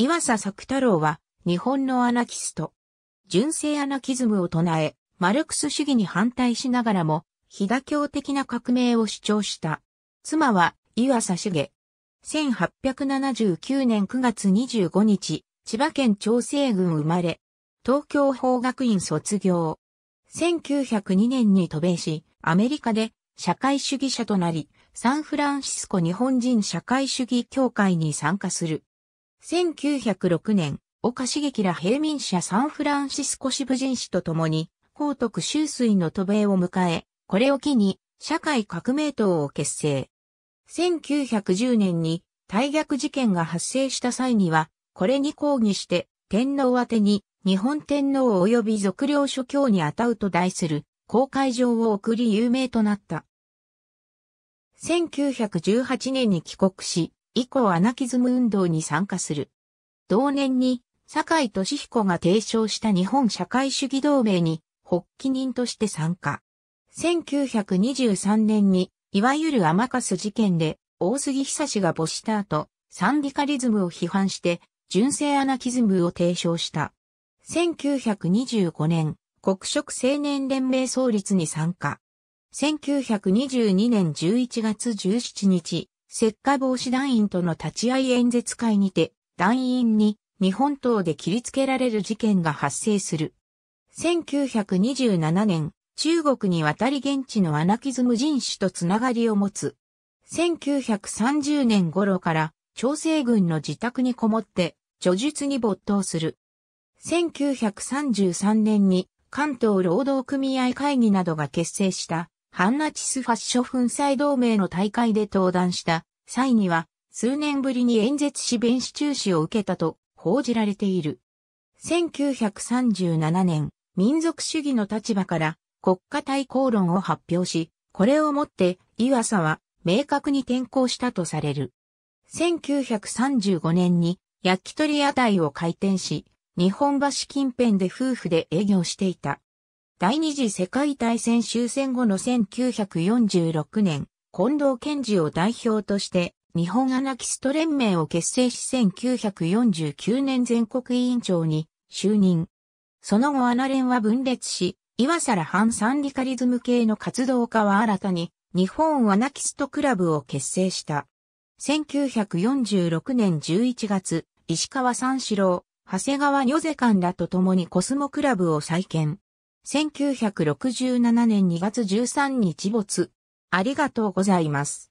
岩佐作太郎は日本のアナキスト。純正アナキズムを唱え、マルクス主義に反対しながらも、非妥協的な革命を主張した。妻は岩佐茂。1879年9月25日、千葉県長生郡生まれ、東京法学院卒業。1902年に渡米し、アメリカで社会主義者となり、サンフランシスコ日本人社会主義協会に参加する。1906年、岡茂樹ら平民者サンフランシスコ支部人士と共に、高徳周水の渡米を迎え、これを機に、社会革命党を結成。1910年に、大逆事件が発生した際には、これに抗議して、天皇宛てに、日本天皇及び俗領諸教にあたうと題する、公開状を送り有名となった。1918年に帰国し、以降アナキズム運動に参加する。同年に、坂井敏彦が提唱した日本社会主義同盟に、発起人として参加。1923年に、いわゆる甘かす事件で、大杉久志が没した後、サンディカリズムを批判して、純正アナキズムを提唱した。1925年、国色青年連盟創立に参加。1922年11月17日、石化防止団員との立ち会い演説会にて、団員に日本刀で切りつけられる事件が発生する。1927年、中国に渡り現地のアナキズム人種とつながりを持つ。1930年頃から朝鮮軍の自宅にこもって叙述に没頭する。1933年に関東労働組合会議などが結成したハンナチスファッショ粉砕同盟の大会で登壇した際には、数年ぶりに演説し弁士中止を受けたと報じられている。1937年、民族主義の立場から国家対抗論を発表し、これをもって岩佐は明確に転向したとされる。1935年に焼き鳥屋台を開店し、日本橋近辺で夫婦で営業していた。第二次世界大戦終戦後の1946年、近藤健二を代表として日本アナキスト連盟を結成し1949年全国委員長に就任。その後アナ連は分裂し、岩更。反サンディカリズム系の活動家は新たに日本アナキストクラブを結成した。1946年11月、石川三四郎、長谷川如瀬間らと共にコスモクラブを再建。1967年2月13日没。ありがとうございます。